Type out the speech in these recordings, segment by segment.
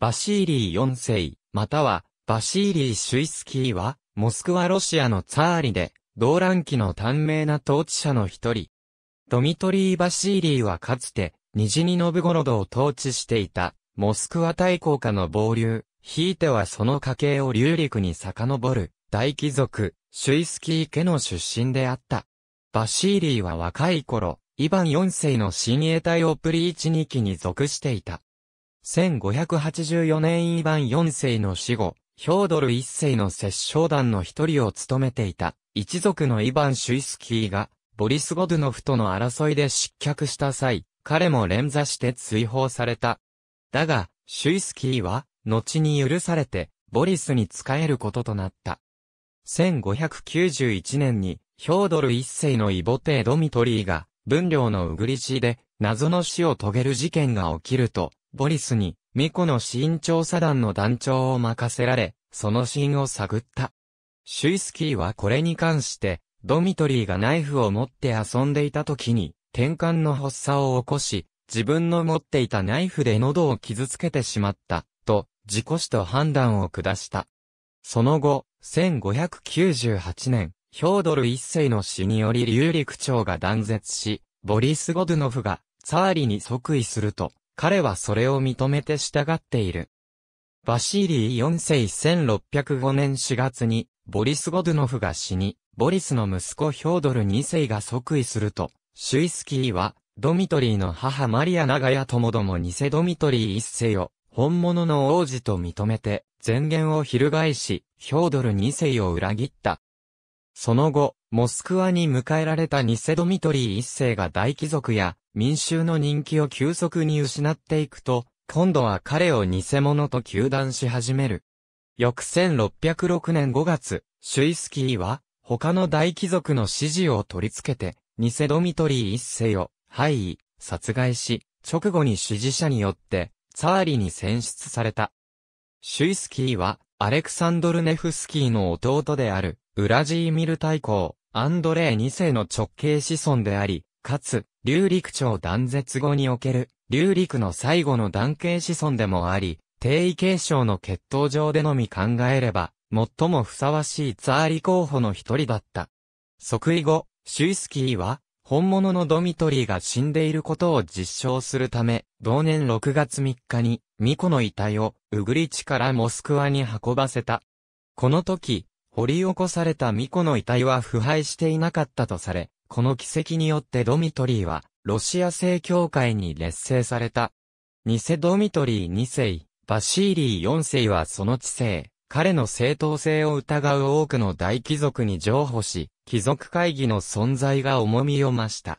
バシーリー4世、または、バシーリー・シュイスキーは、モスクワロシアのツァーリで、動乱期の短命な統治者の一人。ドミトリー・バシーリーはかつて、ニジニノブゴロドを統治していた、モスクワ大公下の暴流、ひいてはその家系を流陸に遡る、大貴族、シュイスキー家の出身であった。バシーリーは若い頃、イヴァン4世の親衛隊をプリーチニキに属していた。1584年イヴァン4世の死後、ヒョードル1世の摂政団の一人を務めていた、一族のイヴァン・シュイスキーが、ボリス・ゴドゥノフとの争いで失脚した際、彼も連座して追放された。だが、シュイスキーは、後に許されて、ボリスに仕えることとなった。1591年に、ヒョードル一世のイボテー・ドミトリーが、分量のウグリチで、謎の死を遂げる事件が起きると、ボリスに、巫女の死因調査団の団長を任せられ、その死因を探った。シュイスキーはこれに関して、ドミトリーがナイフを持って遊んでいた時に、転換の発作を起こし、自分の持っていたナイフで喉を傷つけてしまった、と、自己死と判断を下した。その後、1598年、ヒョードル一世の死により劉陸長が断絶し、ボリス・ゴドゥノフが、ツァーリに即位すると、彼はそれを認めて従っている。バシーリー4世1605年4月に、ボリス・ゴドゥノフが死に、ボリスの息子ヒョードル2世が即位すると、シュイスキーは、ドミトリーの母マリア長屋ともども偽ドミトリー1世を、本物の王子と認めて、前言を翻し、ヒョードル2世を裏切った。その後、モスクワに迎えられた偽ドミトリー1世が大貴族や民衆の人気を急速に失っていくと、今度は彼を偽物と糾断し始める。翌1606年5月、シュイスキーは、他の大貴族の支持を取り付けて、偽ドミトリー一世を、廃位、殺害し、直後に支持者によって、ツァーリに選出された。シュイスキーは、アレクサンドル・ネフスキーの弟である、ウラジーミル大公、アンドレー二世の直系子孫であり、かつ、流陸朝断絶後における、流陸の最後の男系子孫でもあり、定位継承の血統上でのみ考えれば、最もふさわしいツーリ候補の一人だった。即位後、シュイスキーは、本物のドミトリーが死んでいることを実証するため、同年6月3日に、ミコの遺体を、ウグリチからモスクワに運ばせた。この時、掘り起こされたミコの遺体は腐敗していなかったとされ、この奇跡によってドミトリーは、ロシア正教会に劣勢された。偽ドミトリー2世、バシーリー4世はその知性、彼の正当性を疑う多くの大貴族に譲歩し、貴族会議の存在が重みを増した。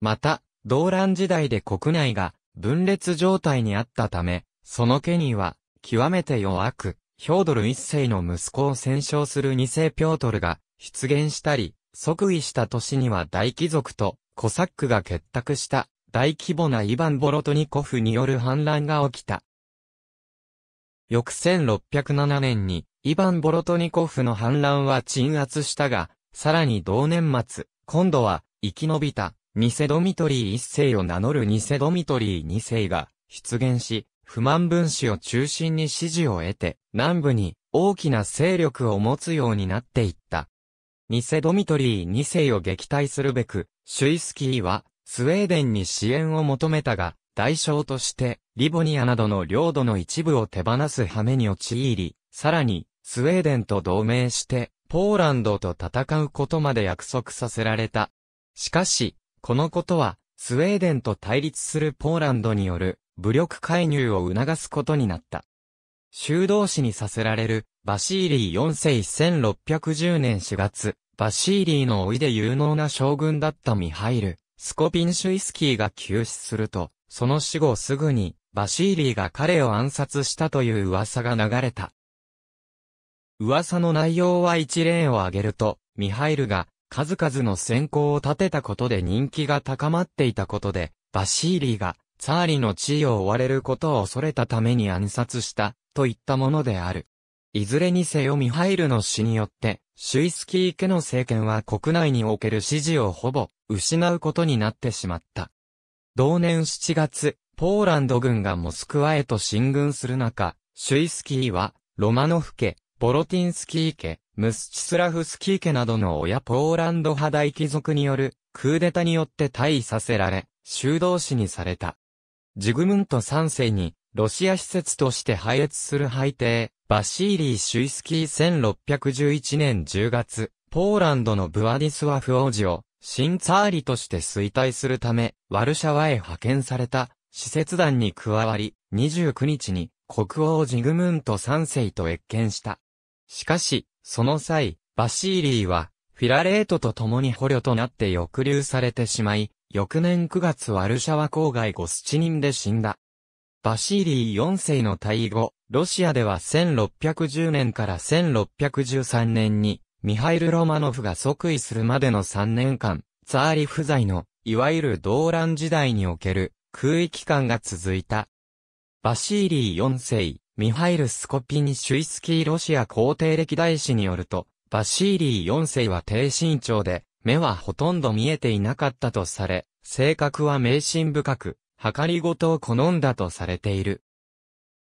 また、動乱時代で国内が分裂状態にあったため、その権威は極めて弱く、ヒョードル一世の息子を戦勝する二世ピョートルが出現したり、即位した年には大貴族とコサックが結託した大規模なイヴァン・ボロトニコフによる反乱が起きた。翌1607年にイヴァン・ボロトニコフの反乱は鎮圧したが、さらに同年末、今度は生き延びたニセドミトリー一世を名乗るニセドミトリー二世が出現し、不満分子を中心に支持を得て、南部に大きな勢力を持つようになっていった。ニセドミトリー2世を撃退するべく、シュイスキーは、スウェーデンに支援を求めたが、代償として、リボニアなどの領土の一部を手放す羽目に陥り、さらに、スウェーデンと同盟して、ポーランドと戦うことまで約束させられた。しかし、このことは、スウェーデンと対立するポーランドによる武力介入を促すことになった。修道士にさせられる、バシーリー4世1610年4月、バシーリーの老いで有能な将軍だったミハイル、スコピンシュイスキーが急死すると、その死後すぐに、バシーリーが彼を暗殺したという噂が流れた。噂の内容は一例を挙げると、ミハイルが数々の先行を立てたことで人気が高まっていたことで、バシーリーがツァーリの地位を追われることを恐れたために暗殺した、といったものである。いずれにせよミハイルの死によって、シュイスキー家の政権は国内における支持をほぼ失うことになってしまった。同年7月、ポーランド軍がモスクワへと進軍する中、シュイスキーは、ロマノフ家、ボロティンスキー家、ムスチスラフスキー家などの親ポーランド派大貴族によるクーデタによって退位させられ、修道士にされた。ジグムント3世に、ロシア施設として配列する配帝、バシーリー・シュイスキー1611年10月、ポーランドのブワディスワフ王子を、新ツァーリとして衰退するため、ワルシャワへ派遣された、施設団に加わり、29日に、国王ジグムント3世と越見した。しかし、その際、バシーリーは、フィラレートと共に捕虜となって抑留されてしまい、翌年9月ワルシャワ郊外ゴスチニンで死んだ。バシーリー4世の退位後、ロシアでは1610年から1613年に、ミハイル・ロマノフが即位するまでの3年間、ツァーリ不在の、いわゆる動乱時代における、空域間が続いた。バシーリー4世、ミハイル・スコピニ・シュイスキーロシア皇帝歴代史によると、バシーリー4世は低身長で、目はほとんど見えていなかったとされ、性格は迷信深く、計りごとを好んだとされている。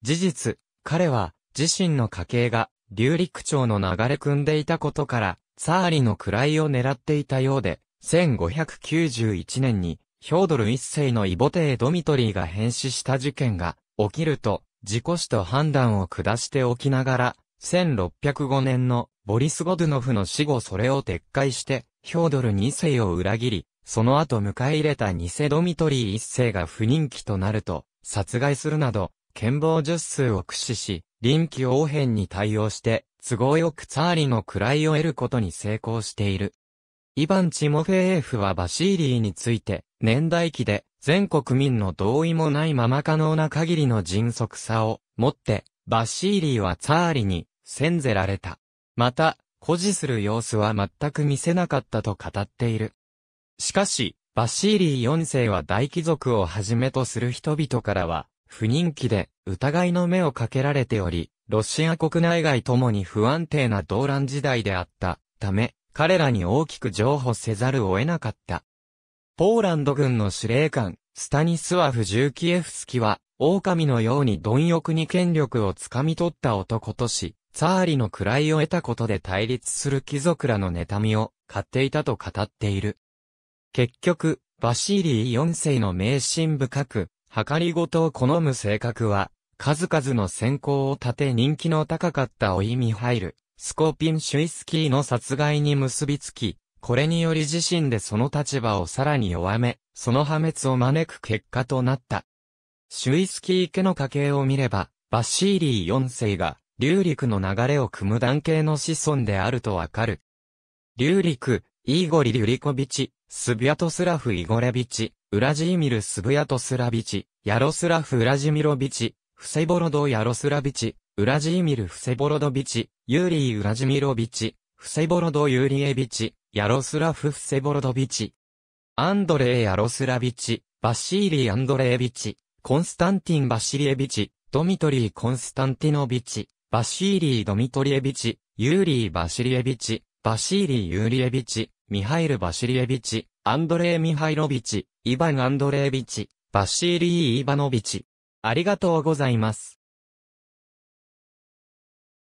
事実、彼は自身の家系が流陸町の流れ組んでいたことから、サーリの位を狙っていたようで、1591年に、ヒョードル一世の異母帝ドミトリーが変死した事件が起きると、自己死と判断を下しておきながら、1605年のボリス・ゴドゥノフの死後それを撤回して、ヒョードル2世を裏切り、その後迎え入れた偽ドミトリー1世が不人気となると、殺害するなど、剣謀術数を駆使し、臨機応変に対応して、都合よくツァーリの位を得ることに成功している。イヴァン・チモフェーフはバシーリーについて、年代記で、全国民の同意もないまま可能な限りの迅速さを持って、バシーリーはツァーリに、せんぜられた。また、誇示する様子は全く見せなかったと語っている。しかし、バシーリー4世は大貴族をはじめとする人々からは、不人気で疑いの目をかけられており、ロシア国内外ともに不安定な動乱時代であったため、彼らに大きく譲歩せざるを得なかった。ポーランド軍の司令官、スタニスワフ・ジューキエフスキは、狼のように貪欲に権力をつかみ取った男とし、サーリの位を得たことで対立する貴族らの妬みを買っていたと語っている。結局、バシーリー4世の迷信深く、計りごとを好む性格は、数々の選考を立て人気の高かったオイミハイル、スコーピン・シュイスキーの殺害に結びつき、これにより自身でその立場をさらに弱め、その破滅を招く結果となった。シュイスキー家の家系を見れば、バシーリー4世が流陸の流れを組む団系の子孫であるとわかる。流陸、イーゴリ・リュリコビチ、スビアトスラフ・イゴレビチ、ウラジーミル・スブヤトスラビチ、ヤロスラフ・ウラジミロビチ、フセボロド・ヤロスラビチ、ウラジーミル・フセボロドビチ、ユーリー・ウラジミロビチ、フセボロド・ユーリエビチ、ヤロスラフ・フセボロドビチ。アンドレー・ヤロスラビチ、バシーリー・アンドレービチ、コンスタンティン・バシリエビチ、ドミトリー・コンスタンティノビチ。バシーリー・ドミトリエビチ、ユーリー・バシリエビチ、バシーリー・ユーリエビチ、ミハイル・バシリエビチ、アンドレイ・ミハイロビチ、イバン・アンドレイビチ、バシーリー・イヴバノビチ。ありがとうございます。